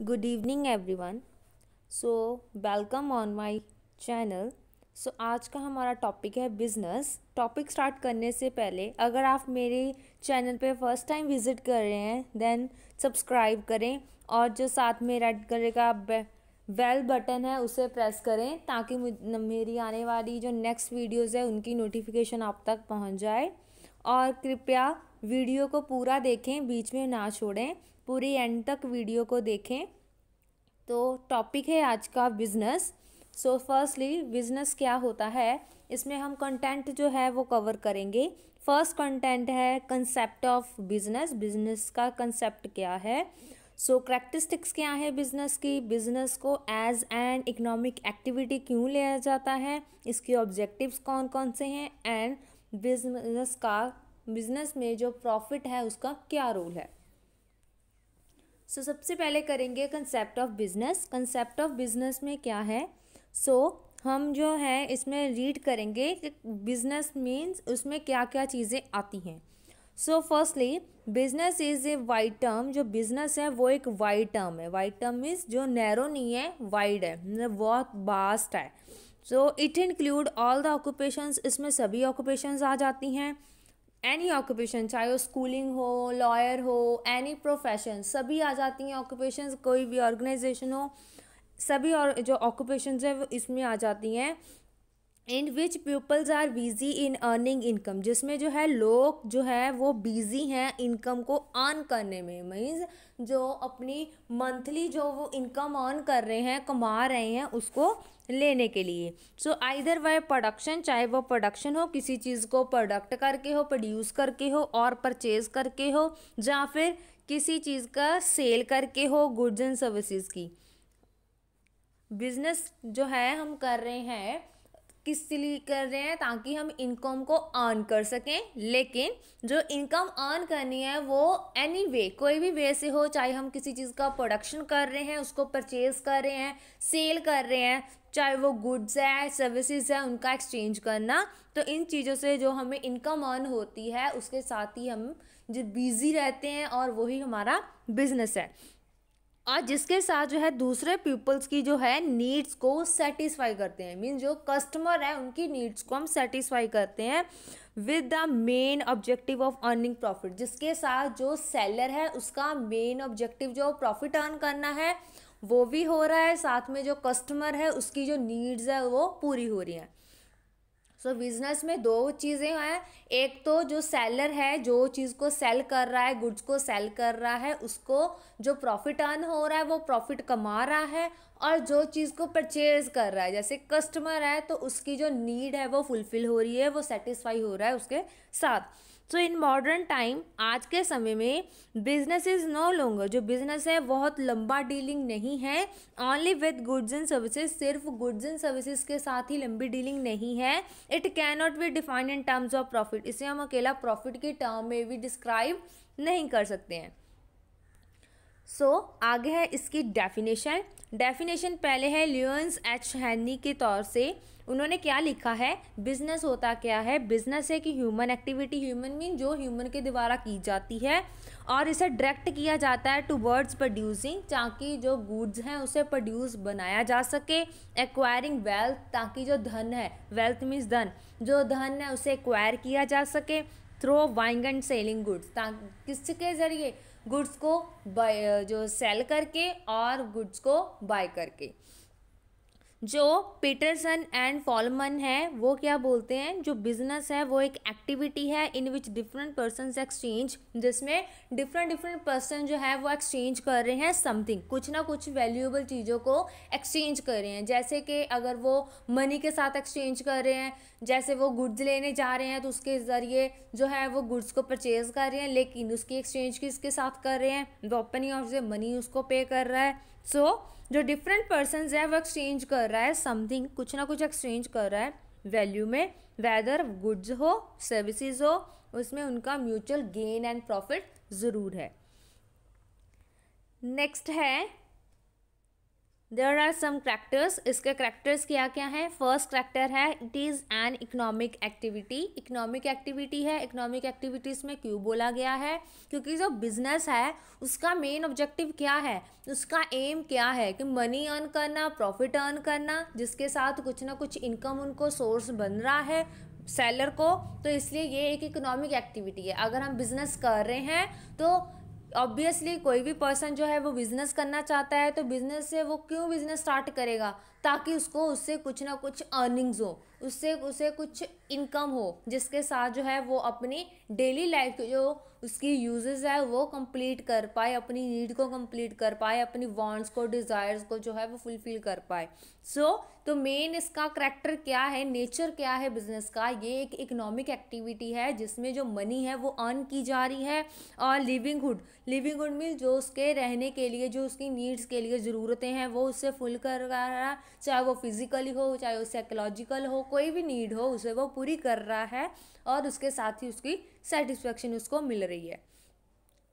evening everyone so welcome on my channel so आज का हमारा टॉपिक है बिज़नेस टॉपिक स्टार्ट करने से पहले अगर आप मेरे चैनल पे फर्स्ट टाइम विज़िट कर रहे हैं देन सब्सक्राइब करें और जो साथ में रेड कलर का बेल बटन है उसे प्रेस करें ताकि मेरी आने वाली जो नेक्स्ट वीडियोस है उनकी नोटिफिकेशन आप तक पहुंच जाए और कृपया वीडियो को पूरा देखें बीच में ना छोड़ें पूरी एंड तक वीडियो को देखें तो टॉपिक है आज का बिज़नेस सो फर्स्टली बिज़नेस क्या होता है इसमें हम कंटेंट जो है वो कवर करेंगे फर्स्ट कंटेंट है कंसेप्ट ऑफ बिज़नेस बिज़नेस का कंसेप्ट क्या है सो so, करेक्टिस्टिक्स क्या है बिज़नेस की बिज़नेस को एज एन इकोनॉमिक एक्टिविटी क्यों लिया जाता है इसके ऑब्जेक्टिव्स कौन कौन से हैं एंड बिज़नेस का बिज़नेस में जो प्रॉफिट है उसका क्या रोल है सो so, सबसे पहले करेंगे concept of business concept of business में क्या है सो so, हम जो है इसमें रीड करेंगे कि बिजनेस मीन्स उसमें क्या क्या चीज़ें आती हैं so firstly business is a wide term जो बिजनेस है वो एक वाइड टर्म है वाइड टर्म मीन्स जो नैरो नहीं है वाइड है मतलब बहुत वास्ट है so it include all the occupations इसमें सभी ऑक्यूपेशंस आ जाती हैं एनी ऑक्यूपेशन चाहे वो स्कूलिंग हो लॉयर हो एनी प्रोफेशन सभी आ जाती हैं ऑक्यूपेशन कोई भी ऑर्गेनाइजेशन हो सभी और जो ऑक्यूपेशन है वो इसमें आ जाती हैं in which peoples are busy in earning income जिसमें जो है लोग जो है वो बिजी हैं इनकम को अर्न करने में मीन्स जो अपनी मंथली जो वो इनकम ऑन कर रहे हैं कमा रहे हैं उसको लेने के लिए सो आइधर वह प्रोडक्शन चाहे वो प्रोडक्शन हो किसी चीज़ को प्रोडक्ट करके हो प्रोड्यूस करके हो और परचेज करके हो या फिर किसी चीज़ का सेल करके हो गुड्स एंड सर्विसेज की बिजनेस जो है हम कर रहे हैं किस लिए कर रहे हैं ताकि हम इनकम को अर्न कर सकें लेकिन जो इनकम अर्न करनी है वो एनी वे कोई भी वे से हो चाहे हम किसी चीज़ का प्रोडक्शन कर रहे हैं उसको परचेज कर रहे हैं सेल कर रहे हैं चाहे वो गुड्स है सर्विसेज है उनका एक्सचेंज करना तो इन चीज़ों से जो हमें इनकम अर्न होती है उसके साथ ही हम जो बिज़ी रहते हैं और वही हमारा बिजनेस है और जिसके साथ जो है दूसरे पीपल्स की जो है नीड्स को सेटिस्फाई करते हैं मीन जो कस्टमर है उनकी नीड्स को हम सेटिस्फाई करते हैं with the main objective of earning profit जिसके साथ जो सेलर है उसका मेन ऑब्जेक्टिव जो प्रॉफिट अर्न करना है वो भी हो रहा है साथ में जो कस्टमर है उसकी जो नीड्स है वो पूरी हो रही हैं सो so, बिजनेस में दो चीज़ें हैं एक तो जो सेलर है जो चीज़ को सेल कर रहा है गुड्स को सेल कर रहा है उसको जो प्रॉफिट अर्न हो रहा है वो प्रॉफिट कमा रहा है और जो चीज़ को परचेज कर रहा है जैसे कस्टमर है तो उसकी जो नीड है वो फुलफ़िल हो रही है वो सेटिस्फाई हो रहा है उसके साथ सो इन मॉडर्न टाइम आज के समय में बिजनेस इज नो लॉन्गर जो बिजनेस है बहुत लंबा डीलिंग नहीं है only with goods and services सिर्फ गुड्स एंड सर्विसेज के साथ ही लंबी डीलिंग नहीं है it can not be defined in terms of profit इसे हम अकेला प्रॉफिट के टर्म में भी डिस्क्राइब नहीं कर सकते हैं सो so, आगे है इसकी डेफिनेशन डेफिनेशन पहले है ल्यूंस एच हैनी के तौर से उन्होंने क्या लिखा है बिजनेस होता क्या है बिजनेस है कि ह्यूमन एक्टिविटी ह्यूमन मीन जो ह्यूमन के द्वारा की जाती है और इसे डायरेक्ट किया जाता है टू वर्ड्स प्रोड्यूसिंग ताकि जो गुड्स हैं उसे प्रोड्यूस बनाया जा सके एक्वायरिंग वेल्थ ताकि जो धन है वेल्थ मीन्स धन जो धन है उसे एक्वायर किया जा सके through buying and selling goods ताकि किसके ज़रिए गुड्स को बाय जो सेल करके और गुड्स को बाय करके जो पीटरसन एंड फॉलमन है वो क्या बोलते हैं जो बिजनेस है वो एक एक्टिविटी है in which different person exchange जिसमें डिफरेंट डिफरेंट पर्सन जो है वो एक्सचेंज कर रहे हैं समथिंग कुछ ना कुछ वैल्यूएबल चीज़ों को एक्सचेंज कर रहे हैं जैसे कि अगर वो मनी के साथ एक्सचेंज कर रहे हैं जैसे वो गुड्स लेने जा रहे हैं तो उसके ज़रिए जो है वो गुड्स को परचेज कर रहे हैं लेकिन उसकी एक्सचेंज किसके साथ कर रहे हैं अपनी ऑफ से मनी उसको पे कर रहा है सो so, जो डिफरेंट पर्सन है वो एक्सचेंज कर रहा है समथिंग कुछ ना कुछ एक्सचेंज कर रहा है वैल्यू में वेदर गुड्स हो सर्विसेज हो उसमें उनका म्यूचुअल गेन एंड प्रॉफिट ज़रूर है नेक्स्ट है देर आर सम करैक्टर्स इसके करैक्टर्स क्या क्या हैं फर्स्ट करैक्टर है it is an economic activity economic activity है इकोनॉमिक एक्टिविटीज़ में क्यों बोला गया है क्योंकि जो बिजनेस है उसका मेन ऑब्जेक्टिव क्या है उसका एम क्या है कि मनी अर्न करना प्रॉफिट अर्न करना जिसके साथ कुछ ना कुछ इनकम उनको सोर्स बन रहा है सेलर को तो इसलिए ये एक इकोनॉमिक एक्टिविटी है अगर हम बिजनेस कर रहे हैं तो ऑब्वियसली कोई भी पर्सन जो है वो बिज़नेस करना चाहता है तो बिज़नेस से वो क्यों बिज़नेस स्टार्ट करेगा ताकि उसको उससे कुछ ना कुछ अर्निंग्स हो उससे उसे कुछ इनकम हो जिसके साथ जो है वो अपनी डेली लाइफ के जो उसकी यूजेस है वो कंप्लीट कर पाए अपनी नीड को कंप्लीट कर पाए अपनी वांट्स को डिज़ायर्स को जो है वो फुलफिल कर पाए सो so, तो मेन इसका करैक्टर क्या है नेचर क्या है बिजनेस का ये एक इकोनॉमिक एक्टिविटी है जिसमें जो मनी है वो अर्न की जा रही है और livelihood livelihood mean जो उसके रहने के लिए जो उसकी नीड्स के लिए ज़रूरतें हैं वो उससे फुल कर रहा है चाहे वो फिज़िकली हो चाहे वो साइकोलॉजिकल हो कोई भी नीड हो उसे वो पूरी कर रहा है और उसके साथ ही उसकी सेटिस्फेक्शन उसको मिल रही है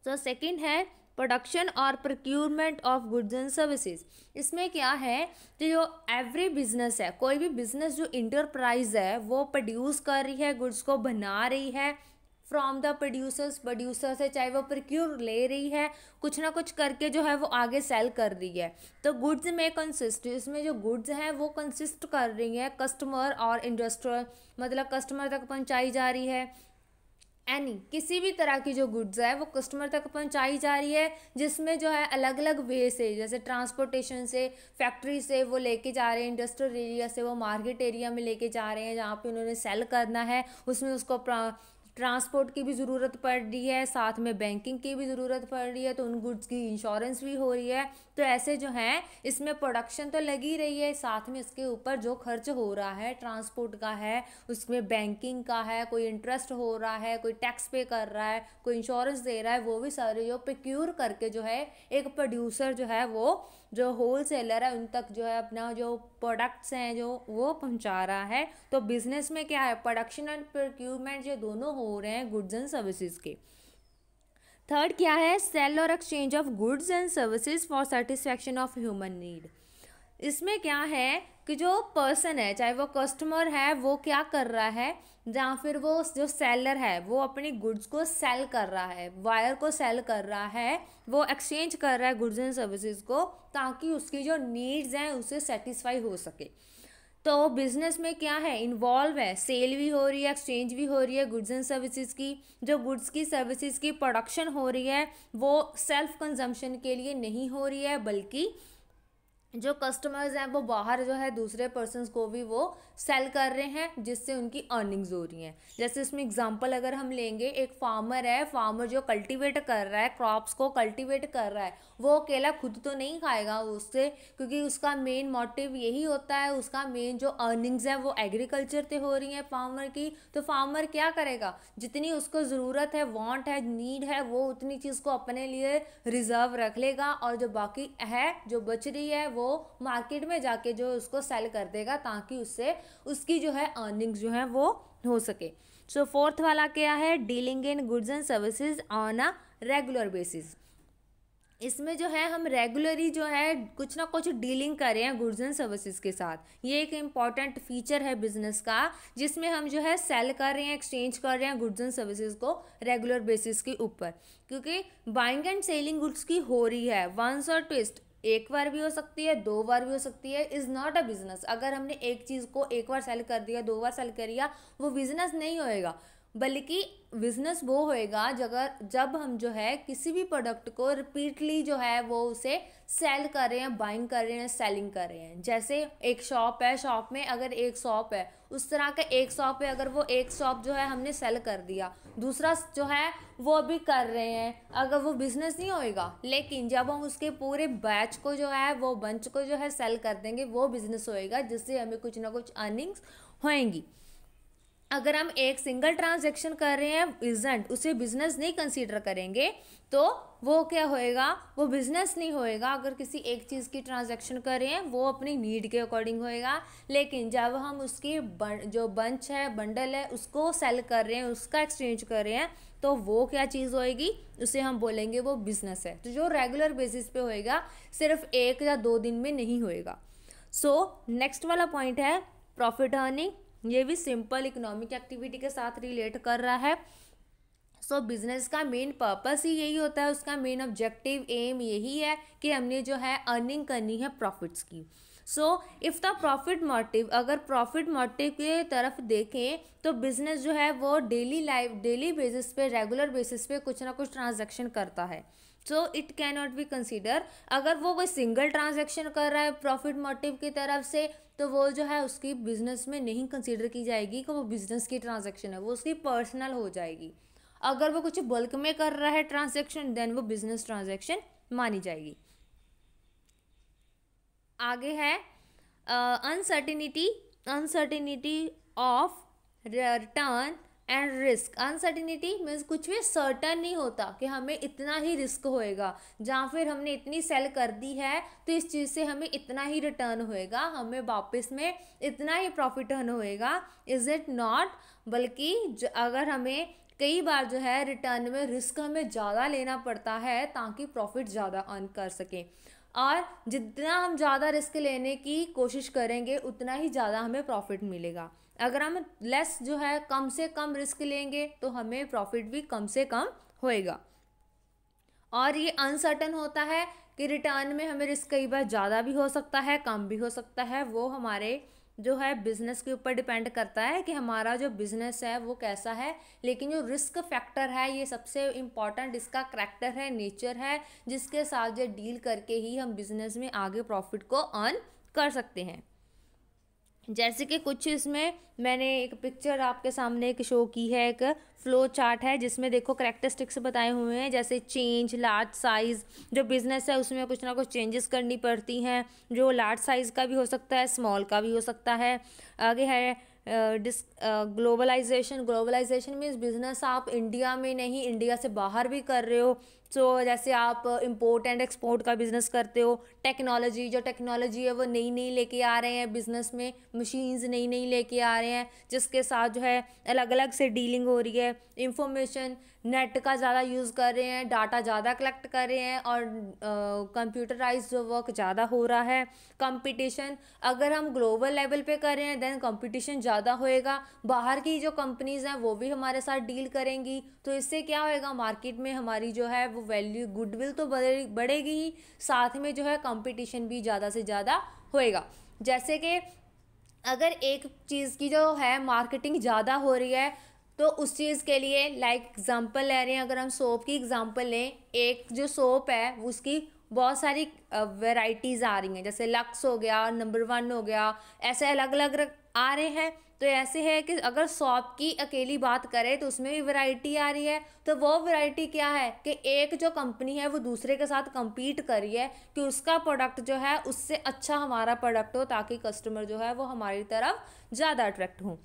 तो सेकेंड है प्रोडक्शन और procurement of goods and services इसमें क्या है कि जो एवरी बिजनेस है कोई भी बिजनेस जो इंटरप्राइज है वो प्रोड्यूस कर रही है गुड्स को बना रही है फ्रॉम द प्रोड्यूसर्स प्रोड्यूसर से चाहे वो प्रक्यूर ले रही है कुछ ना कुछ करके जो है वो आगे सेल कर रही है तो गुड्स में कंसिस्ट इसमें जो गुड्स हैं वो कंसिस्ट कर रही है कस्टमर और इंडस्ट्रियल मतलब कस्टमर तक पहुंचाई जा रही है एनी किसी भी तरह की जो गुड्स है वो कस्टमर तक पहुंचाई जा रही है जिसमें जो है अलग अलग वे से जैसे ट्रांसपोर्टेशन से फैक्ट्री से वो लेके जा रहे हैं इंडस्ट्रियल एरिया से वो मार्केट एरिया में लेके जा रहे हैं जहाँ पे उन्होंने सेल करना है उसमें उसको ट्रांसपोर्ट की भी ज़रूरत पड़ रही है साथ में बैंकिंग की भी ज़रूरत पड़ रही है तो उन गुड्स की इंश्योरेंस भी हो रही है तो ऐसे जो हैं इसमें प्रोडक्शन तो लगी रही है साथ में इसके ऊपर जो खर्च हो रहा है ट्रांसपोर्ट का है उसमें बैंकिंग का है कोई इंटरेस्ट हो रहा है कोई टैक्स पे कर रहा है कोई इंश्योरेंस दे रहा है वो भी सारे जो प्रिक्योर करके जो है एक प्रोड्यूसर जो है वो जो होल सेलर है उन तक जो है अपना जो प्रोडक्ट्स हैं जो वो पहुंचा रहा है तो बिज़नेस में क्या है प्रोडक्शन एंड प्रोक्यूरमेंट ये दोनों हो रहे हैं गुड्स एंड सर्विसेज के थर्ड क्या है सेल और exchange of goods and services for satisfaction of human need इसमें क्या है कि जो पर्सन है चाहे वो कस्टमर है वो क्या कर रहा है या फिर वो जो सेलर है वो अपनी गुड्स को सेल कर रहा है वायर को सेल कर रहा है वो एक्सचेंज कर रहा है गुड्स एंड सर्विसेज को ताकि उसकी जो नीड्स हैं उसे सेटिस्फाई हो सके तो बिजनेस में क्या है इन्वॉल्व है सेल भी हो रही है एक्सचेंज भी हो रही है गुड्स एंड सर्विसेज की जो गुड्स की सर्विसेज की प्रोडक्शन हो रही है वो सेल्फ कंजम्पशन के लिए नहीं हो रही है बल्कि जो कस्टमर्स हैं वो बाहर जो है दूसरे पर्सन को भी वो सेल कर रहे हैं जिससे उनकी अर्निंग्स हो रही हैं जैसे इसमें एग्जांपल अगर हम लेंगे एक फार्मर है फार्मर जो कल्टीवेट कर रहा है क्रॉप्स को कल्टीवेट कर रहा है वो अकेला खुद तो नहीं खाएगा उससे क्योंकि उसका मेन मोटिव यही होता है उसका मेन जो अर्निंग्स है वो एग्रीकल्चर से हो रही हैं फार्मर की तो फार्मर क्या करेगा जितनी उसको ज़रूरत है वॉन्ट है नीड है वो उतनी चीज़ को अपने लिए रिजर्व रख लेगा और जो बाकी है जो बच रही है वो मार्केट में जाके जो है उसको सेल कर देगा ताकि उससे उसकी जो है अर्निंग्स जो है वो हो सके सो so, फोर्थ वाला क्या है dealing in goods and services on a regular basis इसमें जो है हम रेगुलरली जो है कुछ ना कुछ डीलिंग कर रहे हैं गुड्स एंड सर्विसेज के साथ ये एक इम्पॉर्टेंट फीचर है बिजनेस का जिसमें हम जो है सेल कर रहे हैं एक्सचेंज कर रहे हैं गुड्स एंड सर्विसेज को रेगुलर बेसिस के ऊपर क्योंकि बाइंग एंड सेलिंग गुड्स की हो रही है वंस और ट्विस्ट एक बार भी हो सकती है दो बार भी हो सकती है इज़ नॉट अ बिजनेस अगर हमने एक चीज़ को एक बार सेल कर दिया दो बार सेल कर दिया वो बिजनेस नहीं होएगा बल्कि बिजनेस वो होएगा जगह जब हम जो है किसी भी प्रोडक्ट को रिपीटली जो है वो उसे सेल कर रहे हैं बाइंग कर रहे हैं सेलिंग कर रहे हैं जैसे एक शॉप है शॉप में अगर एक शॉप है उस तरह का एक शॉप है अगर वो एक शॉप जो है हमने सेल कर दिया दूसरा जो है वो अभी कर रहे हैं अगर वो बिजनेस नहीं होएगा लेकिन जब हम उसके पूरे बैच को जो है वो बंच को जो है सेल कर देंगे वो बिजनेस होएगा जिससे हमें कुछ ना कुछ अर्निंग्स होएंगी अगर हम एक सिंगल ट्रांजेक्शन कर रहे हैं इजेंट उसे बिजनेस नहीं कंसीडर करेंगे तो वो क्या होएगा वो बिजनेस नहीं होएगा अगर किसी एक चीज़ की ट्रांजैक्शन कर रहे हैं वो अपनी नीड के अकॉर्डिंग होएगा लेकिन जब हम उसकी बन, जो बंच है बंडल है उसको सेल कर रहे हैं उसका एक्सचेंज कर रहे हैं तो वो क्या चीज़ होएगी उसे हम बोलेंगे वो बिजनेस है तो जो रेगुलर बेसिस पे होएगा सिर्फ एक या दो दिन में नहीं होएगा सो so, नेक्स्ट वाला पॉइंट है प्रॉफिट अर्निंग ये भी सिंपल इकोनॉमिक एक्टिविटी के साथ रिलेट कर रहा है सो so, बिजनेस का मेन पर्पस ही यही होता है उसका मेन ऑब्जेक्टिव एम यही है कि हमने जो है अर्निंग करनी है प्रॉफिट्स की so if the profit motive अगर प्रॉफिट मोटिव के तरफ देखें तो बिज़नेस जो है वो डेली लाइफ डेली बेसिस पे रेगुलर बेसिस पे कुछ ना कुछ ट्रांजैक्शन करता है so it can not be consider अगर वो कोई सिंगल ट्रांजेक्शन कर रहा है प्रॉफिट मोटिव की तरफ से तो वो जो है उसकी बिजनेस में नहीं कंसिडर की जाएगी कि वो बिजनेस की ट्रांजेक्शन है वो उसकी पर्सनल हो जाएगी अगर वो कुछ बल्क में कर रहा है ट्रांजेक्शन देन वो बिजनेस ट्रांजेक्शन मानी जाएगी आगे है uncertainty uncertainty of return and risk uncertainty means कुछ भी सर्टन नहीं होता कि हमें इतना ही रिस्क होएगा जहाँ फिर हमने इतनी सेल कर दी है तो इस चीज़ से हमें इतना ही रिटर्न होएगा हमें वापस में इतना ही प्रॉफिट होएगा इज़ इट नॉट बल्कि अगर हमें कई बार जो है रिटर्न में रिस्क हमें ज़्यादा लेना पड़ता है ताकि प्रॉफिट ज़्यादा अर्न कर सकें और जितना हम ज़्यादा रिस्क लेने की कोशिश करेंगे उतना ही ज़्यादा हमें प्रॉफिट मिलेगा अगर हम लेस जो है कम से कम रिस्क लेंगे तो हमें प्रॉफिट भी कम से कम होएगा और ये अनसर्टन होता है कि रिटर्न में हमें रिस्क कई बार ज़्यादा भी हो सकता है कम भी हो सकता है वो हमारे जो है बिज़नेस के ऊपर डिपेंड करता है कि हमारा जो बिज़नेस है वो कैसा है लेकिन जो रिस्क फैक्टर है ये सबसे इम्पॉर्टेंट इसका करैक्टर है नेचर है जिसके साथ जो डील करके ही हम बिज़नेस में आगे प्रॉफिट को अर्न कर सकते हैं जैसे कि कुछ इसमें मैंने एक पिक्चर आपके सामने एक शो की है एक फ्लो चार्ट है जिसमें देखो करेक्टरिस्टिक्स बताए हुए हैं जैसे चेंज लार्ज साइज़ जो बिज़नेस है उसमें कुछ ना कुछ चेंजेस करनी पड़ती हैं जो लार्ज साइज़ का भी हो सकता है स्मॉल का भी हो सकता है आगे है this globalisation globalisation means business आप इंडिया में नहीं इंडिया से बाहर भी कर रहे हो सो so, जैसे आप इम्पोर्ट एंड एक्सपोर्ट का बिज़नेस करते हो टेक्नोलॉजी जो टेक्नोलॉजी है वो नई नई लेके आ रहे हैं बिज़नेस में मशीन्स नई नई लेके आ रहे हैं जिसके साथ जो है अलग अलग से डीलिंग हो रही है इंफॉर्मेशन नेट का ज़्यादा यूज़ कर रहे हैं डाटा ज़्यादा कलेक्ट कर रहे हैं और कंप्यूटराइज जो वर्क ज़्यादा हो रहा है कंपटीशन अगर हम ग्लोबल लेवल पे कर रहे हैं देन कंपटीशन ज़्यादा होएगा बाहर की जो कंपनीज़ हैं वो भी हमारे साथ डील करेंगी तो इससे क्या होएगा मार्केट में हमारी जो है वो वैल्यू गुडविल तो बढ़ेगी ही साथ में जो है कम कंपटीशन भी ज़्यादा से ज़्यादा होएगा जैसे कि अगर एक चीज़ की जो है मार्केटिंग ज़्यादा हो रही है तो उस चीज़ के लिए लाइक like एग्ज़ाम्पल ले रहे हैं अगर हम सोप की एग्ज़ाम्पल लें एक जो सोप है उसकी बहुत सारी वेराइटीज़ आ रही हैं जैसे लक्स हो गया नंबर वन हो गया ऐसे अलग अलग आ रहे हैं तो ऐसे है कि अगर शॉप की अकेली बात करें तो उसमें भी वैरायटी आ रही है तो वो वैरायटी क्या है कि एक जो कंपनी है वो दूसरे के साथ कम्पीट कर रही है कि उसका प्रोडक्ट जो है उससे अच्छा हमारा प्रोडक्ट हो ताकि कस्टमर जो है वो हमारी तरफ ज़्यादा अट्रैक्ट हों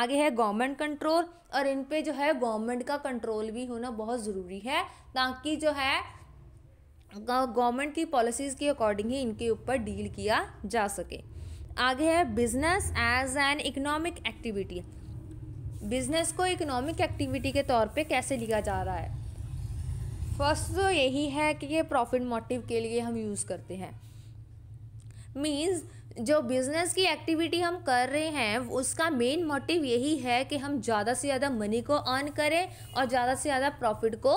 आगे है गवर्नमेंट कंट्रोल और इन पर जो है गवर्नमेंट का कंट्रोल भी होना बहुत ज़रूरी है ताकि जो है गवर्नमेंट की पॉलिसीज़ के अकॉर्डिंग ही इनके ऊपर डील किया जा सके आगे है business as an economic activity business को इकोनॉमिक एक्टिविटी के तौर पे कैसे लिया जा रहा है फर्स्ट तो यही है कि ये प्रॉफिट मोटिव के लिए हम यूज़ करते हैं मीन्स जो बिज़नेस की एक्टिविटी हम कर रहे हैं उसका मेन मोटिव यही है कि हम ज़्यादा से ज़्यादा मनी को अर्न करें और ज़्यादा से ज़्यादा प्रॉफिट को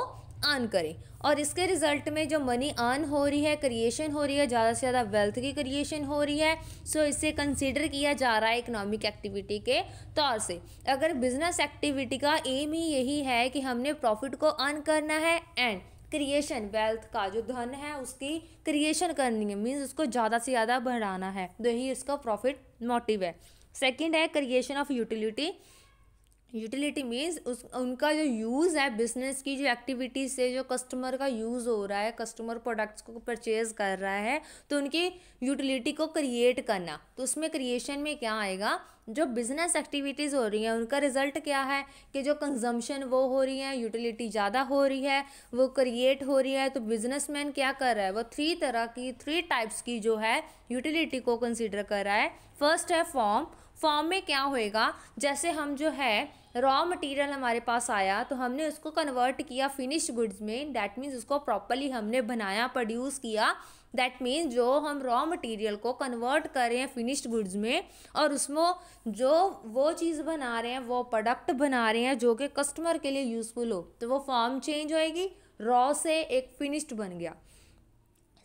अर्न करें और इसके रिजल्ट में जो मनी अर्न हो रही है क्रिएशन हो रही है ज़्यादा से ज़्यादा वेल्थ की क्रिएशन हो रही है सो इसे कंसिडर किया जा रहा है इकोनॉमिक एक्टिविटी के तौर से अगर बिजनेस एक्टिविटी का एम ही यही है कि हमने प्रॉफिट को अर्न करना है एंड क्रिएशन वेल्थ का जो धन है उसकी क्रिएशन करनी है मीन्स उसको ज़्यादा से ज़्यादा बढ़ाना है तो यही इसका प्रॉफिट मोटिव है सेकेंड है creation of utility utility means उस उनका जो यूज़ है बिजनेस की जो एक्टिविटीज़ से जो कस्टमर का यूज़ हो रहा है कस्टमर प्रोडक्ट्स को परचेज कर रहा है तो उनकी यूटिलिटी को क्रिएट करना तो उसमें क्रिएशन में क्या आएगा जो बिजनेस एक्टिविटीज़ हो रही हैं उनका रिजल्ट क्या है कि जो कंजम्पशन वो हो रही है यूटिलिटी ज़्यादा हो रही है वो क्रिएट हो रही है तो बिजनेसमैन क्या कर रहा है वो थ्री तरह की थ्री टाइप्स की जो है यूटिलिटी को कंसिडर कर रहा है फर्स्ट है फॉर्म फॉर्म में क्या होएगा जैसे हम जो है रॉ मटेरियल हमारे पास आया तो हमने उसको कन्वर्ट किया फिनिश गुड्स में दैट मीन्स उसको प्रॉपरली हमने बनाया प्रोड्यूस किया दैट मीन्स जो हम रॉ मटेरियल को कन्वर्ट कर रहे हैं फिनिश्ड गुड्स में और उसमें जो वो चीज़ बना रहे हैं वो प्रोडक्ट बना रहे हैं जो कि कस्टमर के लिए यूज़फुल हो तो वो फॉर्म चेंज होएगी रॉ से एक फिनिश्ड बन गया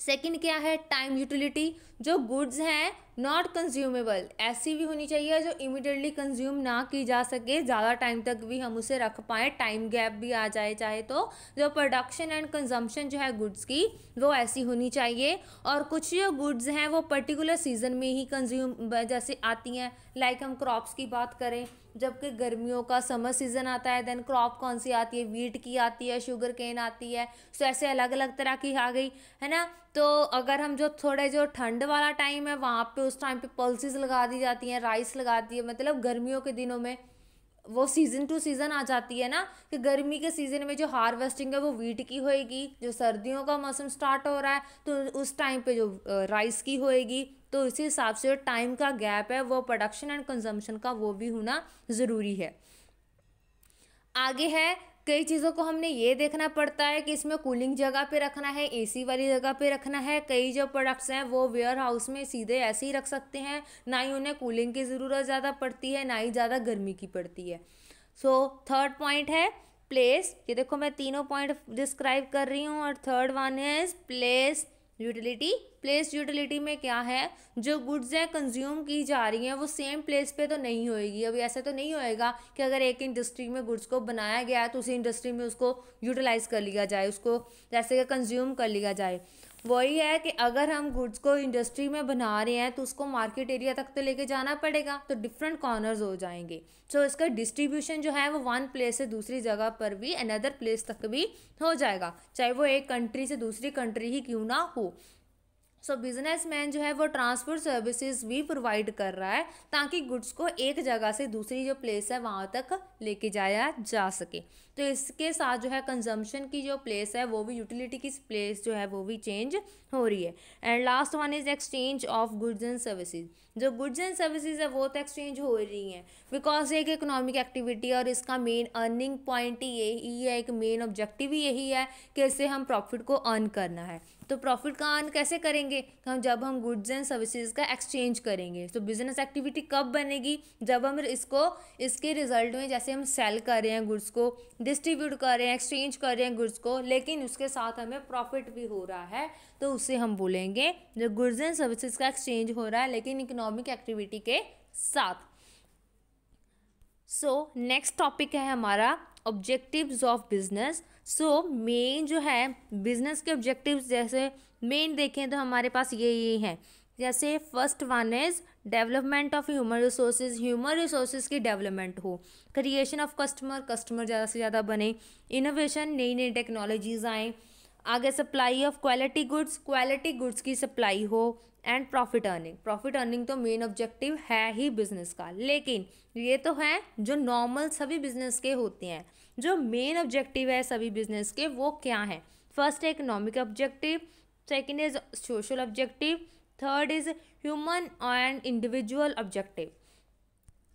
सेकेंड क्या है टाइम यूटिलिटी जो गुड्स हैं नॉट कंज्यूमेबल ऐसी भी होनी चाहिए जो इमिडिएटली कंज्यूम ना की जा सके ज़्यादा टाइम तक भी हम उसे रख पाएँ टाइम गैप भी आ जाए चाहे तो जो प्रोडक्शन एंड कंजम्पशन जो है गुड्स की वो ऐसी होनी चाहिए और कुछ जो गुड्स हैं वो पर्टिकुलर सीजन में ही कंज्यूम जैसे आती हैं लाइक हम क्रॉप्स की बात करें जबकि गर्मियों का समर सीज़न आता है देन क्रॉप कौन सी आती है वीट की आती है शुगर केन आती है सो ऐसे अलग अलग तरह की आ गई है ना तो अगर हम जो थोड़े जो ठंड वाला टाइम है वहाँ पे उस टाइम पे पल्सिस लगा दी जाती हैं राइस लगा दी है मतलब गर्मियों के दिनों में वो सीज़न टू सीज़न आ जाती है ना कि गर्मी के सीज़न में जो हार्वेस्टिंग है वो वीट की होएगी जो सर्दियों का मौसम स्टार्ट हो रहा है तो उस टाइम पे जो राइस की होएगी तो इसी हिसाब से जो टाइम का गैप है वो प्रोडक्शन एंड कंजम्पशन का वो भी होना ज़रूरी है आगे है कई चीज़ों को हमने ये देखना पड़ता है कि इसमें कूलिंग जगह पे रखना है एसी वाली जगह पे रखना है कई जो प्रोडक्ट्स हैं वो वेयर हाउस में सीधे ऐसे ही रख सकते हैं ना ही उन्हें कूलिंग की ज़रूरत ज़्यादा पड़ती है ना ही ज़्यादा गर्मी की पड़ती है सो थर्ड पॉइंट है प्लेस ये देखो मैं तीनों पॉइंट डिस्क्राइब कर रही हूँ और third one is place utility place utility में क्या है जो गुड्स हैं कंज्यूम की जा रही हैं वो सेम प्लेस पे तो नहीं होएगी अभी ऐसा तो नहीं होएगा कि अगर एक इंडस्ट्री में गुड्स को बनाया गया है तो उसी इंडस्ट्री में उसको यूटिलाइज़ कर लिया जाए उसको जैसे कि कंज्यूम कर लिया जाए वही है कि अगर हम गुड्स को इंडस्ट्री में बना रहे हैं तो उसको मार्केट एरिया तक तो लेके जाना पड़ेगा तो डिफरेंट कॉर्नर्स हो जाएंगे सो so, इसका डिस्ट्रीब्यूशन जो है वो वन प्लेस से दूसरी जगह पर भी अनदर प्लेस तक भी हो जाएगा चाहे वो एक कंट्री से दूसरी कंट्री ही क्यों ना हो सो बिजनेसमैन जो है वो ट्रांसपोर्ट सर्विसेज भी प्रोवाइड कर रहा है ताकि गुड्स को एक जगह से दूसरी जो प्लेस है वहाँ तक लेके जाया जा सके तो इसके साथ जो है कंजम्पशन की जो प्लेस है वो भी यूटिलिटी की प्लेस जो है वो भी चेंज हो रही है and last one is exchange of goods and services जो गुड्स एंड सर्विसेज है वो तो एक्सचेंज हो रही हैं बिकॉज एक इकोनॉमिक एक्टिविटी और इसका मेन अर्निंग पॉइंट ही यही है एक मेन ऑब्जेक्टिव ही यही है कि इससे हम प्रॉफिट को अर्न करना है तो प्रॉफिट का अर्न कैसे करेंगे हम जब हम गुड्स एंड सर्विसेज का एक्सचेंज करेंगे तो बिजनेस एक्टिविटी कब बनेगी जब हम इसको इसके रिजल्ट में जैसे हम सेल कर रहे हैं गुड्स को डिस्ट्रीब्यूट कर रहे हैं एक्सचेंज कर रहे हैं गुड्स को लेकिन उसके साथ हमें प्रॉफिट भी हो रहा है तो उसे हम बोलेंगे जो गुड्स एंड सर्विसेज का एक्सचेंज हो रहा है लेकिन इकोनॉमिक एक्टिविटी के साथ सो नेक्स्ट टॉपिक है हमारा objectives of business so main जो है बिजनेस के ऑब्जेक्टिव्स जैसे मेन देखें तो हमारे पास ये ये हैं जैसे first one is development of human resources human resources की डेवलपमेंट हो क्रिएशन ऑफ कस्टमर कस्टमर ज़्यादा से ज़्यादा बने इनोवेशन नई नई टेक्नोलॉजीज़ आएँ आगे supply of quality goods quality goods की सप्लाई हो and profit earning profit earning तो मेन ऑब्जेक्टिव है ही बिजनेस का लेकिन ये तो है जो नॉर्मल सभी बिजनेस के होते हैं जो मेन ऑब्जेक्टिव है सभी बिजनेस के वो क्या हैं फर्स्ट है economic objective second is social objective third is human and individual objective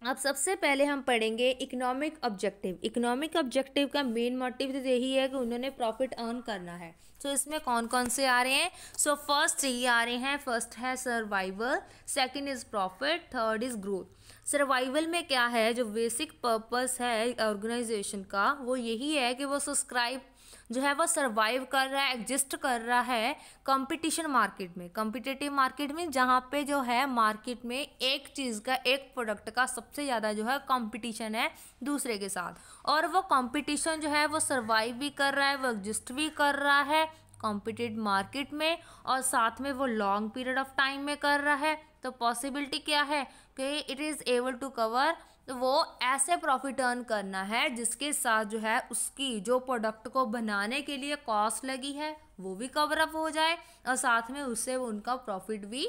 अब सबसे पहले हम पढ़ेंगे इकोनॉमिक ऑब्जेक्टिव इकोनॉमिक ऑब्जेक्टिव का मेन मोटिव तो यही है कि उन्होंने प्रॉफिट अर्न करना है सो so, इसमें कौन कौन से आ रहे हैं सो फर्स्ट थ्री आ रहे हैं फर्स्ट है survival second is profit third is growth survival में क्या है जो बेसिक पर्पस है ऑर्गेनाइजेशन का वो यही है कि वो सब्सक्राइब जो है वह सर्वाइव कर रहा है एग्जिस्ट कर रहा है कंपटीशन मार्केट में कंपिटेटिव मार्केट में जहाँ पे जो है मार्केट में एक चीज़ का एक प्रोडक्ट का सबसे ज़्यादा जो है कंपटीशन है दूसरे के साथ और वो कंपटीशन जो है वो सर्वाइव भी कर रहा है वो एग्जिस्ट भी कर रहा है कॉम्पिटेट मार्केट में और साथ में वो लॉन्ग पीरियड ऑफ टाइम में कर रहा है तो पॉसिबिलिटी क्या है कि it is able to cover तो वो ऐसे प्रॉफिट अर्न करना है जिसके साथ जो है उसकी जो प्रोडक्ट को बनाने के लिए कॉस्ट लगी है वो भी कवर अप हो जाए और साथ में उससे उनका प्रॉफिट भी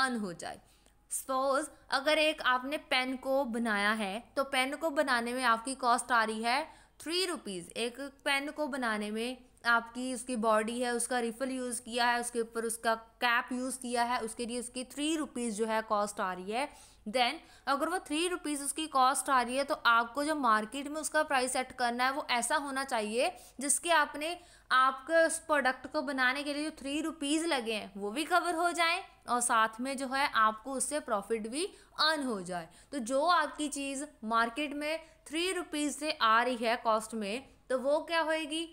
अर्न हो जाए सपोज अगर एक आपने पेन को बनाया है तो पेन को बनाने में आपकी कॉस्ट आ रही है थ्री रुपीज़ एक पेन को बनाने में आपकी उसकी बॉडी है उसका रिफल यूज़ किया है उसके ऊपर उसका कैप यूज़ किया है उसके लिए उसकी थ्री रुपीज़ जो है कॉस्ट आ रही है देन अगर वो थ्री रुपीज़ उसकी कॉस्ट आ रही है तो आपको जो मार्केट में उसका प्राइस सेट करना है वो ऐसा होना चाहिए जिसके आपने आपके उस प्रोडक्ट को बनाने के लिए जो थ्री रुपीज़ लगे हैं वो भी कवर हो जाए और साथ में जो है आपको उससे प्रॉफिट भी अर्न हो जाए तो जो आपकी चीज़ मार्केट में थ्री रुपीज़ से आ रही है कॉस्ट में तो वो क्या होएगी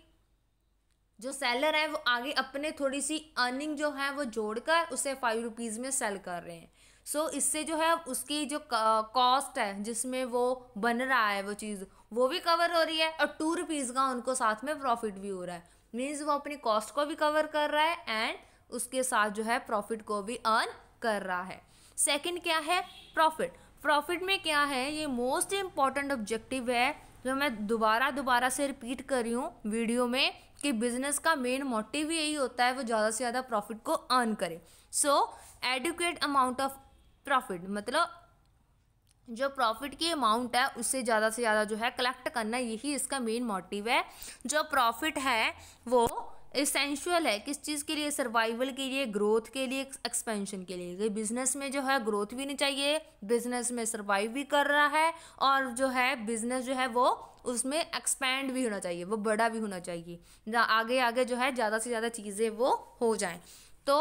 जो सेलर है वो आगे अपने थोड़ी सी अर्निंग जो है वो जोड़कर उसे फाइव रुपीज़ में सेल कर रहे हैं सो so, इससे जो है उसकी जो कॉस्ट है जिसमें वो बन रहा है वो चीज़ वो भी कवर हो रही है और टू रुपीज़ का उनको साथ में प्रॉफिट भी हो रहा है मीन्स वो अपनी कॉस्ट को भी कवर कर रहा है एंड उसके साथ जो है प्रॉफिट को भी अर्न कर रहा है सेकेंड क्या है प्रॉफिट प्रॉफिट में क्या है ये मोस्ट इम्पॉर्टेंट ऑब्जेक्टिव है जो मैं दोबारा दोबारा से रिपीट कर रही हूँ वीडियो में कि बिजनेस का मेन मोटिव यही होता है वो ज़्यादा से ज़्यादा प्रॉफिट को अर्न करे so adequate amount of profit मतलब जो प्रॉफिट की अमाउंट है उससे ज़्यादा से ज़्यादा जो है कलेक्ट करना यही इसका मेन मोटिव है जो प्रॉफिट है वो इसेंशियल है किस चीज़ के लिए सर्वाइवल के लिए ग्रोथ के लिए एक्सपेंशन के लिए बिजनेस में जो है ग्रोथ भी नहीं चाहिए बिजनेस में सर्वाइव भी कर रहा है और जो है बिजनेस जो है वो उसमें एक्सपेंड भी होना चाहिए वो बड़ा भी होना चाहिए आगे आगे जो है ज़्यादा से ज़्यादा चीज़ें वो हो जाएँ तो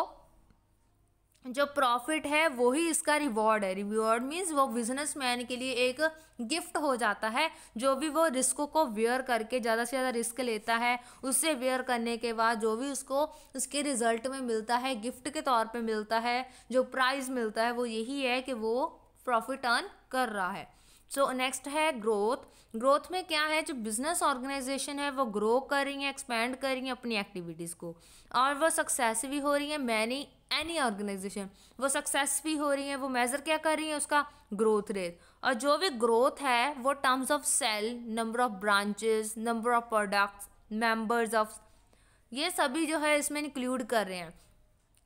जो प्रॉफिट है वो ही इसका रिवॉर्ड है रिवॉर्ड मीन्स वो बिजनेसमैन के लिए एक गिफ्ट हो जाता है जो भी वो रिस्क को वेयर करके ज़्यादा से ज़्यादा रिस्क लेता है उससे वेयर करने के बाद जो भी उसको उसके रिजल्ट में मिलता है गिफ्ट के तौर पे मिलता है जो प्राइज़ मिलता है वो यही है कि वो प्रॉफिट अर्न कर रहा है सो नेक्स्ट है ग्रोथ ग्रोथ में क्या है जो बिजनेस ऑर्गेनाइजेशन है वो ग्रो कर रही है एक्सपेंड कर रही है अपनी एक्टिविटीज़ को और वो सक्सेस भी हो रही है मैनी एनी ऑर्गेनाइजेशन वो सक्सेस भी हो रही है वो मेज़र क्या कर रही है उसका ग्रोथ रेट और जो भी ग्रोथ है वो terms of sale number of branches number of products members of ये सभी जो है इसमें इंक्लूड कर रहे हैं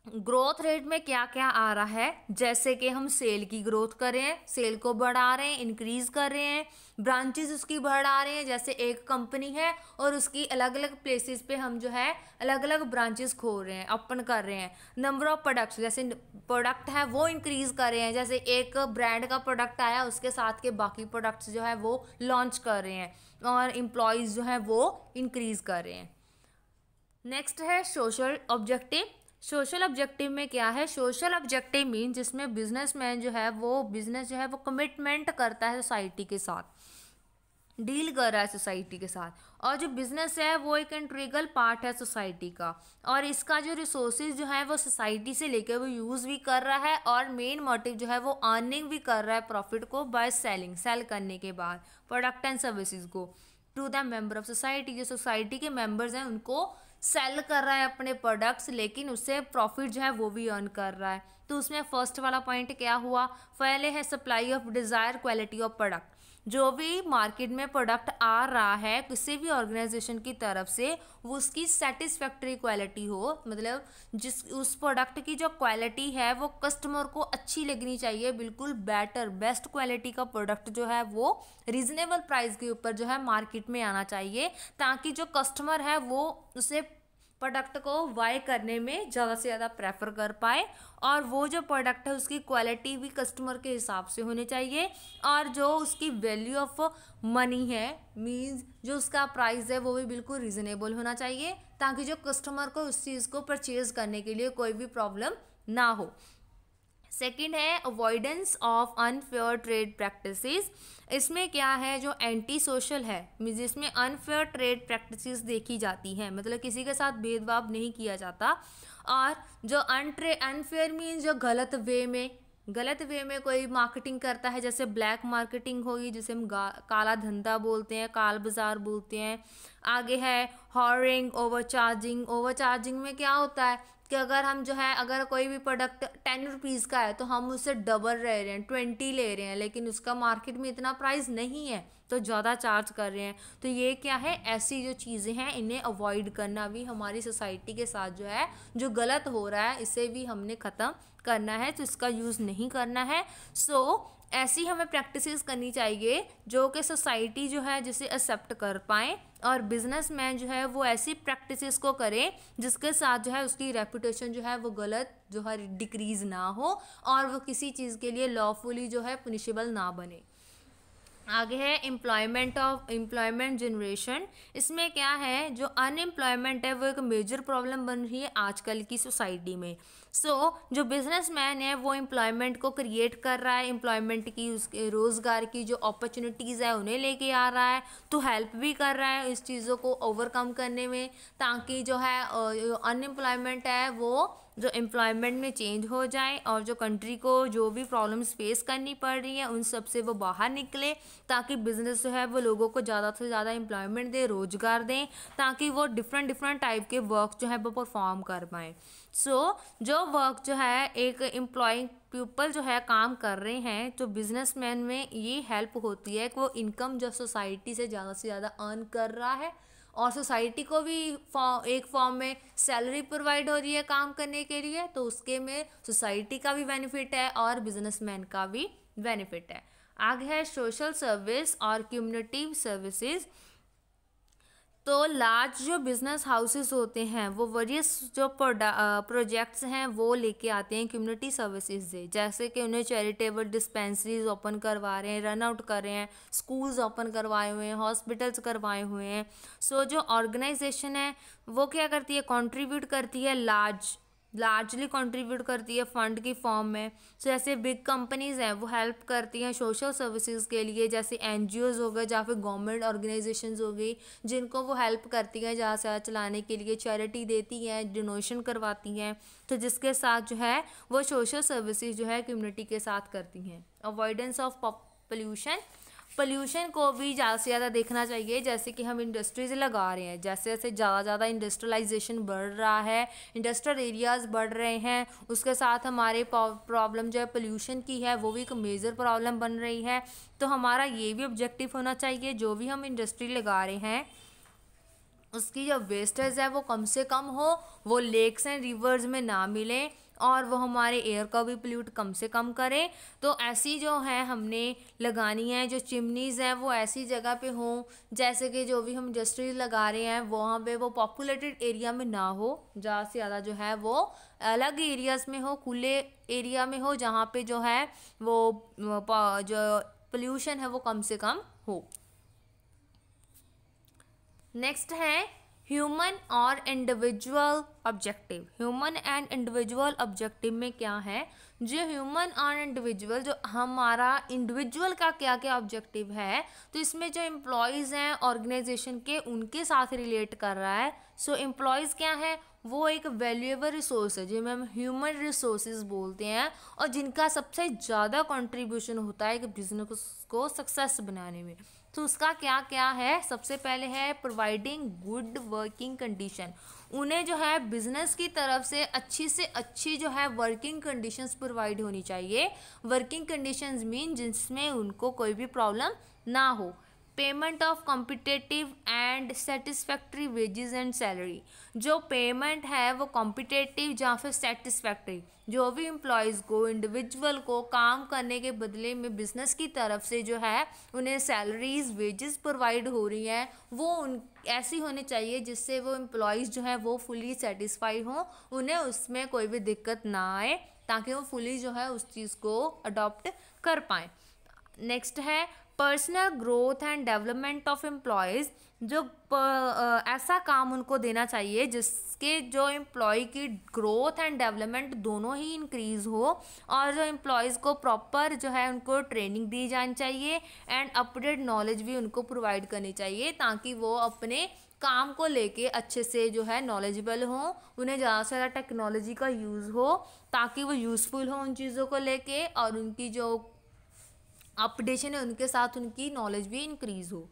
ग्रोथ रेट में क्या क्या आ रहा है जैसे कि हम सेल की ग्रोथ कर रहे हैं सेल को बढ़ा रहे हैं इंक्रीज कर रहे हैं ब्रांचेस उसकी बढ़ा रहे हैं जैसे एक कंपनी है और उसकी अलग अलग प्लेसेस पे हम जो है अलग अलग ब्रांचेस खोल रहे हैं अपन कर रहे हैं नंबर ऑफ प्रोडक्ट्स जैसे प्रोडक्ट है वो इंक्रीज कर रहे हैं जैसे एक ब्रांड का प्रोडक्ट आया उसके साथ के बाकी प्रोडक्ट्स जो है वो लॉन्च कर रहे हैं और एम्प्लॉयज़ जो है वो इंक्रीज़ कर रहे हैं नेक्स्ट है सोशल ऑब्जेक्टिव सोशल ऑब्जेक्टिव में क्या है सोशल ऑब्जेक्टिव मीन जिसमें बिजनेसमैन जो है वो बिजनेस जो है वो कमिटमेंट करता है सोसाइटी के साथ डील कर रहा है सोसाइटी के साथ और जो बिजनेस है वो एक इंट्रीगल पार्ट है सोसाइटी का और इसका जो रिसोर्सेज जो है वो सोसाइटी से लेकर वो यूज़ भी कर रहा है और मेन मोटिव जो है वो अर्निंग भी कर रहा है प्रॉफिट को बाय सेलिंग सेल करने के बाद प्रोडक्ट एंड सर्विसेज को to the member of society जो सोसाइटी के मेंबर्स हैं उनको सेल कर रहा है अपने प्रोडक्ट्स लेकिन उससे प्रॉफिट जो है वो भी अर्न कर रहा है तो उसमें फर्स्ट वाला पॉइंट क्या हुआ पहले है supply of desire quality of product जो भी मार्केट में प्रोडक्ट आ रहा है किसी भी ऑर्गेनाइजेशन की तरफ से वो उसकी सेटिस्फैक्ट्री क्वालिटी हो मतलब जिस उस प्रोडक्ट की जो क्वालिटी है वो कस्टमर को अच्छी लगनी चाहिए बिल्कुल बेटर बेस्ट क्वालिटी का प्रोडक्ट जो है वो रीज़नेबल प्राइस के ऊपर जो है मार्केट में आना चाहिए ताकि जो कस्टमर है वो उसे प्रोडक्ट को बाय करने में ज़्यादा से ज़्यादा प्रेफर कर पाए और वो जो प्रोडक्ट है उसकी क्वालिटी भी कस्टमर के हिसाब से होनी चाहिए और जो उसकी वैल्यू ऑफ मनी है मीन्स जो उसका प्राइस है वो भी बिल्कुल रिजनेबल होना चाहिए ताकि जो कस्टमर को उस चीज़ को परचेज़ करने के लिए कोई भी प्रॉब्लम ना हो सेकेंड है avoidance of unfair trade practices इसमें क्या है जो एंटी सोशल है जिसमें अनफेयर ट्रेड प्रैक्टिसेस देखी जाती हैं मतलब किसी के साथ भेदभाव नहीं किया जाता और जो अनट्रे अनफेयर मीन जो गलत वे में गलत वे में कोई मार्केटिंग करता है जैसे ब्लैक मार्केटिंग होगी जिसे हम काला धंधा बोलते हैं काल बाजार बोलते हैं आगे है hoarding over charging over charging में क्या होता है कि अगर हम जो है अगर कोई भी प्रोडक्ट टेन रुपीज़ का है तो हम उससे डबल रह रहे हैं ट्वेंटी ले रहे हैं लेकिन उसका मार्केट में इतना प्राइस नहीं है तो ज़्यादा चार्ज कर रहे हैं तो ये क्या है ऐसी जो चीज़ें हैं इन्हें अवॉइड करना भी हमारी सोसाइटी के साथ जो है जो गलत हो रहा है इसे भी हमने ख़त्म करना है तो इसका यूज़ नहीं करना है सो so, ऐसी हमें प्रैक्टिसेस करनी चाहिए जो कि सोसाइटी जो है जिसे एक्सेप्ट कर पाएँ और बिजनेसमैन जो है वो ऐसी प्रैक्टिसेस को करें जिसके साथ जो है उसकी रेपुटेशन जो है वो गलत जो है डिक्रीज़ ना हो और वो किसी चीज़ के लिए लॉफुली जो है पनिशेबल ना बने आगे है एम्प्लॉयमेंट ऑफ एम्प्लॉयमेंट जनरेशन इसमें क्या है जो अनएम्प्लॉयमेंट है वो एक मेजर प्रॉब्लम बन रही है आजकल की सोसाइटी में सो so, जो बिजनेसमैन है वो एम्प्लॉयमेंट को क्रिएट कर रहा है एम्प्लॉयमेंट की उसके रोज़गार की जो अपॉर्चुनिटीज़ है उन्हें लेके आ रहा है तो हेल्प भी कर रहा है इस चीज़ों को ओवरकम करने में ताकि जो है अनएम्प्लॉयमेंट है वो जो एम्प्लॉयमेंट में चेंज हो जाए और जो कंट्री को जो भी प्रॉब्लम्स फेस करनी पड़ रही है उन सब से वो बाहर निकले ताकि बिजनेस जो है वो लोगों को ज़्यादा से ज़्यादा एम्प्लॉयमेंट दे रोज़गार दें ताकि वो डिफरेंट डिफरेंट टाइप के वर्क जो है वो परफॉर्म कर पाएँ सो so, जो वर्क जो है एक एम्प्लॉय पीपल जो है काम कर रहे हैं तो बिजनेस में ये हेल्प होती है कि वो इनकम जो सोसाइटी से ज़्यादा से ज़्यादा अर्न कर रहा है और सोसाइटी को भी फॉर्म एक फॉर्म में सैलरी प्रोवाइड हो रही है काम करने के लिए तो उसके में सोसाइटी का भी बेनिफिट है और बिजनेसमैन का भी बेनिफिट है आगे है सोशल सर्विस और कम्युनिटी सर्विसेज़ तो लार्ज जो बिज़नेस हाउसेस होते हैं वो वरियस जो प्रोजेक्ट्स हैं वो लेके आते हैं कम्युनिटी सर्विसेज से जैसे कि उन्हें चैरिटेबल डिस्पेंसरीज ओपन करवा रहे हैं रन आउट कर रहे हैं स्कूल्स ओपन करवाए हुए हैं हॉस्पिटल्स करवाए हुए हैं सो so, जो ऑर्गेनाइजेशन है वो क्या करती है कंट्रीब्यूट करती है लार्ज लार्जली कंट्रीब्यूट करती है फंड की फॉर्म में सो so, ऐसे बिग कंपनीज हैं वो हेल्प करती हैं सोशल सर्विसेज के लिए जैसे एन हो गए या फिर गवर्नमेंट ऑर्गेनाइजेशन हो गई जिनको वो हेल्प करती हैं जहाँ से चलाने के लिए चैरिटी देती हैं डोनेशन करवाती हैं तो जिसके साथ जो है वो सोशल सर्विसेज जो है कम्युनिटी के साथ करती हैं अवॉइडेंस ऑफ पॉल्यूशन पोल्यूशन को भी ज़्यादा से ज़्यादा देखना चाहिए जैसे कि हम इंडस्ट्रीज़ लगा रहे हैं जैसे जैसे ज़्यादा ज़्यादा इंडस्ट्रियलाइजेशन बढ़ रहा है इंडस्ट्रियल एरियाज़ बढ़ रहे हैं उसके साथ हमारे प्रॉब्लम जो है पोल्यूशन की है वो भी एक मेजर प्रॉब्लम बन रही है तो हमारा ये भी ऑब्जेक्टिव होना चाहिए जो भी हम इंडस्ट्री लगा रहे हैं उसकी जो वेस्टेज है वो कम से कम हो वो लेक्स एंड रिवर्स में ना मिलें और वो हमारे एयर का भी पोल्यूट कम से कम करें तो ऐसी जो है हमने लगानी है जो चिमनीज़ हैं वो ऐसी जगह पे हों जैसे कि जो भी हम इंडस्ट्रीज लगा रहे हैं वहाँ पे वो पॉपुलेटेड एरिया में ना हो ज़्यादा से ज़्यादा जो है वो अलग एरियाज़ में हो खुले एरिया में हो जहाँ पे जो है वो जो पोल्यूशन है वो कम से कम हो नेक्स्ट है ह्यूमन और individual objective human and individual objective में क्या है जो ह्यूमन और इंडिविजुअल जो हमारा इंडिविजुअल का क्या क्या ऑब्जेक्टिव है तो इसमें जो एम्प्लॉयज़ हैं ऑर्गेनाइजेशन के उनके साथ रिलेट कर रहा है सो so, एम्प्लॉयज़ क्या है वो एक वैल्यूएबल रिसोर्स है जिन्हें हम ह्यूमन रिसोर्सेज बोलते हैं और जिनका सबसे ज़्यादा कंट्रीब्यूशन होता है एक बिजनेस को सक्सेस बनाने में तो उसका क्या क्या है सबसे पहले है प्रोवाइडिंग गुड वर्किंग कंडीशन उन्हें जो है बिजनेस की तरफ से अच्छी से अच्छी जो है वर्किंग कंडीशंस प्रोवाइड होनी चाहिए वर्किंग कंडीशंस मीन जिसमें उनको कोई भी प्रॉब्लम ना हो payment of competitive and satisfactory wages and salary जो पेमेंट है वो कॉम्पिटेटिव या फिर सेटिस्फैक्ट्री जो भी एम्प्लॉयज़ को इंडिविजुअल को काम करने के बदले में बिजनेस की तरफ से जो है उन्हें सैलरीज वेजेस प्रोवाइड हो रही हैं वो उन ऐसी होनी चाहिए जिससे वो एम्प्लॉयज़ जो हैं वो फुली सेटिस्फाई हों उन्हें उसमें कोई भी दिक्कत ना आए ताकि वो फुली जो है उस चीज़ को अडॉप्ट कर पाएँ नेक्स्ट है personal growth and development of employees जो ऐसा काम उनको देना चाहिए जिसके जो एम्प्लॉय की ग्रोथ एंड डेवलपमेंट दोनों ही इंक्रीज़ हो और जो एम्प्लॉयज़ को प्रॉपर जो है उनको ट्रेनिंग दी जानी चाहिए एंड अपडेट नॉलेज भी उनको प्रोवाइड करनी चाहिए ताकि वो अपने काम को लेके अच्छे से जो है नॉलेजेबल हों उन्हें ज़्यादा से ज़्यादा टेक्नोलॉजी का यूज़ हो ताकि वो यूज़फुल हो उन चीज़ों को लेके और उनकी जो अपडेशन है उनके साथ उनकी नॉलेज भी इंक्रीज़ हो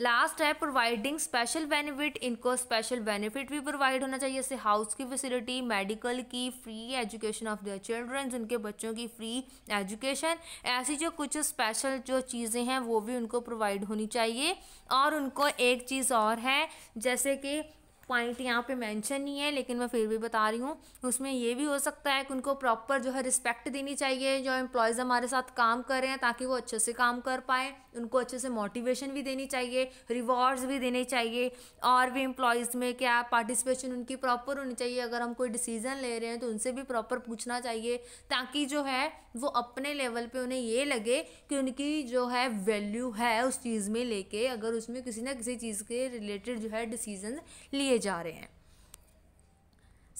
लास्ट है प्रोवाइडिंग स्पेशल बेनिफिट इनको स्पेशल बेनिफिट भी प्रोवाइड होना चाहिए जैसे हाउस की फैसिलिटी मेडिकल की free education of their children उनके बच्चों की फ्री एजुकेशन ऐसी जो कुछ स्पेशल जो चीज़ें हैं वो भी उनको प्रोवाइड होनी चाहिए और उनको एक चीज़ और है जैसे कि पॉइंट यहाँ पे मेंशन नहीं है लेकिन मैं फिर भी बता रही हूँ उसमें ये भी हो सकता है कि उनको प्रॉपर जो है रिस्पेक्ट देनी चाहिए जो एम्प्लॉयज़ हमारे साथ काम कर रहे हैं ताकि वो अच्छे से काम कर पाएँ उनको अच्छे से मोटिवेशन भी देनी चाहिए रिवॉर्ड्स भी देने चाहिए और भी एम्प्लॉयज़ में क्या पार्टिसिपेशन उनकी प्रॉपर होनी चाहिए अगर हम कोई डिसीज़न ले रहे हैं तो उनसे भी प्रॉपर पूछना चाहिए ताकि जो है वो अपने लेवल पर उन्हें ये लगे कि उनकी जो है वैल्यू है उस चीज़ में लेके अगर उसमें किसी ना किसी चीज़ के रिलेटेड जो है डिसीजन लिए जा रहे हैं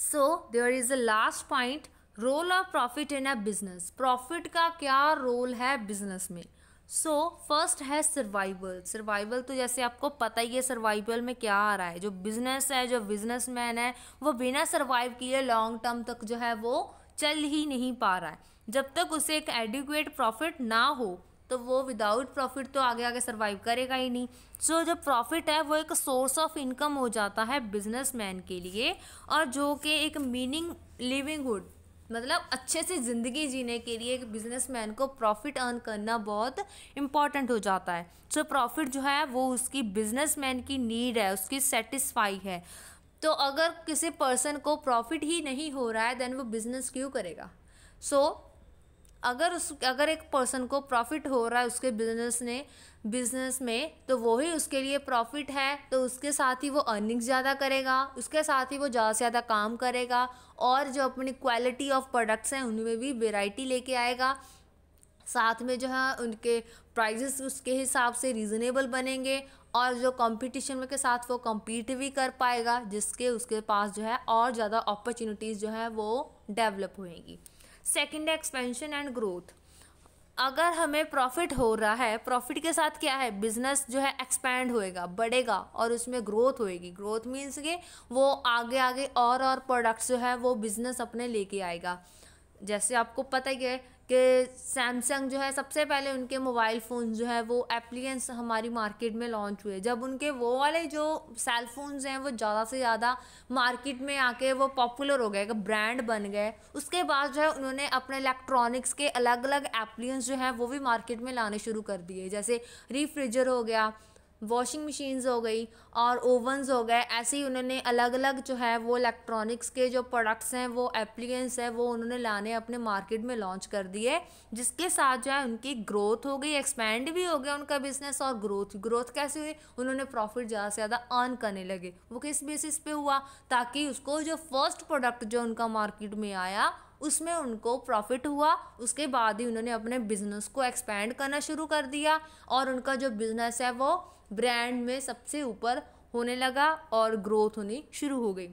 so there is a last point role of profit in a business profit का क्या रोल है बिजनेस में सो फर्स्ट है सर्वाइवल सर्वाइवल तो जैसे आपको पता ही है सर्वाइवल में क्या आ रहा है जो बिजनेस है जो बिजनेसमैन है वो बिना सर्वाइव किए लॉन्ग टर्म तक जो है वो चल ही नहीं पा रहा है जब तक उसे एक एडिक्वेट प्रॉफिट ना हो तो वो विदाउट प्रॉफिट तो आगे आगे सर्वाइव करेगा ही नहीं सो so, जो प्रॉफिट है वो एक सोर्स ऑफ इनकम हो जाता है बिजनेसमैन के लिए और जो कि एक मीनिंग लिविंग हुड मतलब अच्छे से ज़िंदगी जीने के लिए एक बिजनेसमैन को प्रॉफिट अर्न करना बहुत इम्पॉर्टेंट हो जाता है सो so, प्रॉफिट जो है वो उसकी बिजनेसमैन की नीड है उसकी सेटिस्फाई है तो अगर किसी पर्सन को प्रॉफिट ही नहीं हो रहा है देन वो बिज़नेस क्यों करेगा सो so, अगर उस अगर एक पर्सन को प्रॉफिट हो रहा है उसके बिजनेस ने बिजनेस में तो वही उसके लिए प्रॉफिट है तो उसके साथ ही वो अर्निंग ज़्यादा करेगा उसके साथ ही वो ज़्यादा से ज़्यादा काम करेगा और जो अपनी क्वालिटी ऑफ प्रोडक्ट्स हैं उनमें भी वेराइटी लेके आएगा साथ में जो है उनके प्राइजेस उसके हिसाब से रीज़नेबल बनेंगे और जो कंपटीशन के साथ वो कम्पीट भी कर पाएगा जिसके उसके पास जो है और ज़्यादा अपॉर्चुनिटीज़ जो है वो डेवलप होएंगी सेकंड है एक्सपेंशन एंड ग्रोथ अगर हमें प्रॉफिट हो रहा है प्रॉफिट के साथ क्या है बिजनेस जो है एक्सपैंड होएगा बढ़ेगा और उसमें ग्रोथ होएगी ग्रोथ मीन्स के वो आगे आगे और और प्रोडक्ट्स जो है वो बिजनेस अपने लेके आएगा जैसे आपको पता ही है कि सैमसंग जो है सबसे पहले उनके मोबाइल फ़ोन जो है वो एप्लीकेंस हमारी मार्केट में लॉन्च हुए जब उनके वो वाले जो सेल फोन्स हैं वो ज़्यादा से ज़्यादा मार्केट में आके वो पॉपुलर हो गए एक ब्रांड बन गए उसके बाद जो है उन्होंने अपने इलेक्ट्रॉनिक्स के अलग अलग एप्लीकेंस जो है वो भी मार्केट में लाने शुरू कर दिए जैसे रिफ्रिजर हो गया वॉशिंग मशीन्स हो गई और ओवन्स हो गए ऐसे ही उन्होंने अलग अलग जो है वो इलेक्ट्रॉनिक्स के जो प्रोडक्ट्स हैं वो एप्लीकेंस हैं वो उन्होंने लाने अपने मार्केट में लॉन्च कर दिए जिसके साथ जो है उनकी ग्रोथ हो गई एक्सपैंड भी हो गया उनका बिजनेस और ग्रोथ ग्रोथ कैसे हुई उन्होंने प्रॉफिट ज़्यादा से ज़्यादा अर्न करने लगे वो किस बेसिस पे हुआ ताकि उसको जो फर्स्ट प्रोडक्ट जो उनका मार्केट में आया उसमें उनको प्रॉफिट हुआ उसके बाद ही उन्होंने अपने बिजनेस को एक्सपैंड करना शुरू कर दिया और उनका जो बिजनेस है वो ब्रांड में सबसे ऊपर होने लगा और ग्रोथ होनी शुरू हो गई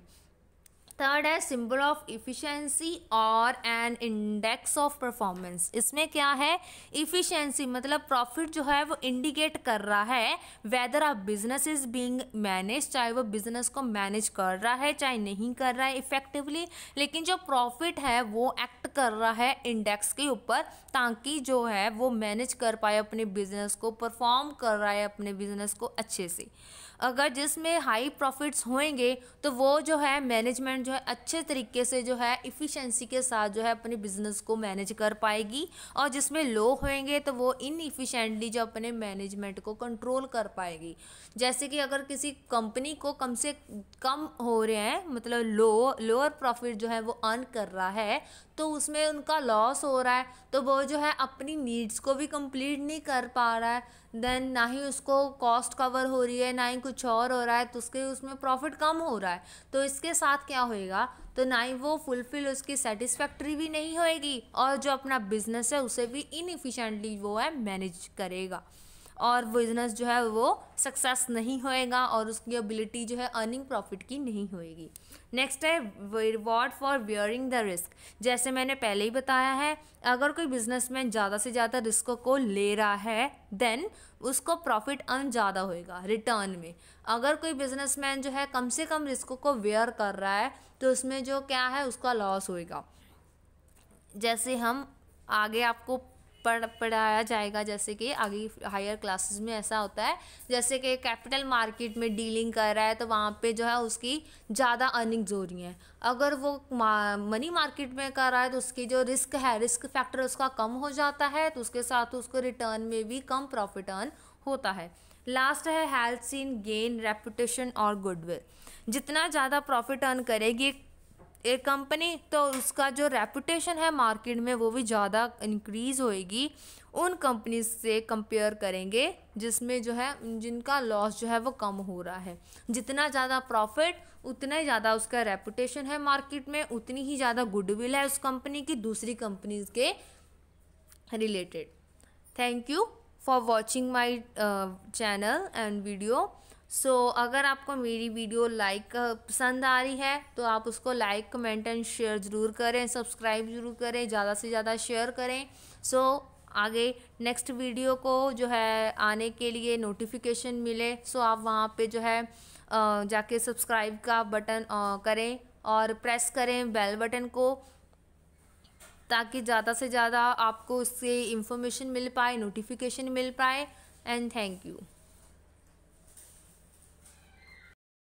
थर्ड है सिंबल ऑफ इफ़िशेंसी और एन इंडेक्स ऑफ परफॉर्मेंस इसमें क्या है इफ़िशेंसी मतलब प्रॉफिट जो है वो इंडिकेट कर रहा है whether a business is being managed चाहे वो बिजनेस को मैनेज कर रहा है चाहे नहीं कर रहा है इफेक्टिवली लेकिन जो प्रॉफिट है वो एक्ट कर रहा है इंडेक्स के ऊपर ताकि जो है वो मैनेज कर पाए अपने बिजनेस को परफॉर्म कर रहा है अपने बिजनेस को अच्छे से अगर जिसमें हाई प्रॉफिट्स होंगे तो वो जो है मैनेजमेंट जो है अच्छे तरीके से जो है इफ़िशेंसी के साथ जो है अपने बिजनेस को मैनेज कर पाएगी और जिसमें लो होंगे तो वो इनइफिशेंटली जो अपने मैनेजमेंट को कंट्रोल कर पाएगी जैसे कि अगर किसी कंपनी को कम से कम हो रहे हैं मतलब लो लोअर प्रॉफिट जो है वो अर्न कर रहा है तो उसमें उनका लॉस हो रहा है तो वो जो है अपनी नीड्स को भी कंप्लीट नहीं कर पा रहा है देन ना ही उसको कॉस्ट कवर हो रही है ना ही कुछ और हो रहा है तो उसके उसमें प्रॉफिट कम हो रहा है तो इसके साथ क्या होएगा तो ना ही वो फुलफिल उसकी सेटिस्फैक्ट्री भी नहीं होएगी और जो अपना बिजनेस है उसे भी इनफिशेंटली वो है मैनेज करेगा और बिजनेस जो है वो सक्सेस नहीं होएगा और उसकी एबिलिटी जो है अर्निंग प्रॉफिट की नहीं होएगी नेक्स्ट है reward for bearing the risk जैसे मैंने पहले ही बताया है अगर कोई बिजनेसमैन ज़्यादा से ज़्यादा रिस्क को ले रहा है देन उसको प्रॉफिट अर्न ज़्यादा होएगा रिटर्न में अगर कोई बिजनेसमैन जो है कम से कम रिस्क को वेयर कर रहा है तो उसमें जो क्या है उसका लॉस होएगा जैसे हम आगे आपको पढ़ पढ़ाया जाएगा जैसे कि आगे हायर क्लासेस में ऐसा होता है जैसे कि कैपिटल मार्केट में डीलिंग कर रहा है तो वहाँ पे जो है उसकी ज़्यादा अर्निंग्स हो रही हैं अगर वो मनी मार्केट में कर रहा है तो उसकी जो रिस्क है रिस्क फैक्टर उसका कम हो जाता है तो उसके साथ उसको रिटर्न में भी कम प्रॉफिट अर्न होता है लास्ट है हेल्थ सीन गेन रेपुटेशन और गुडविल जितना ज़्यादा प्रॉफिट अर्न करेगी एक एक कंपनी तो उसका जो रेपुटेशन है मार्केट में वो भी ज़्यादा इंक्रीज़ होएगी उन कंपनी से कंपेयर करेंगे जिसमें जो है जिनका लॉस जो है वो कम हो रहा है जितना ज़्यादा प्रॉफिट उतना ही ज़्यादा उसका रेपुटेशन है मार्केट में उतनी ही ज़्यादा गुडविल है उस कंपनी की दूसरी कंपनीज के related thank you for watching my channel and video so so, अगर आपको मेरी वीडियो लाइक पसंद आ रही है तो आप उसको लाइक कमेंट एंड शेयर ज़रूर करें सब्सक्राइब ज़रूर करें ज़्यादा से ज़्यादा शेयर करें सो so, आगे नेक्स्ट वीडियो को जो है आने के लिए नोटिफिकेशन मिले सो आप वहाँ पे जो है जाके सब्सक्राइब का बटन करें और प्रेस करें बेल बटन को ताकि ज़्यादा से ज़्यादा आपको उससे इंफॉर्मेशन मिल पाए नोटिफिकेशन मिल पाए एंड थैंक यू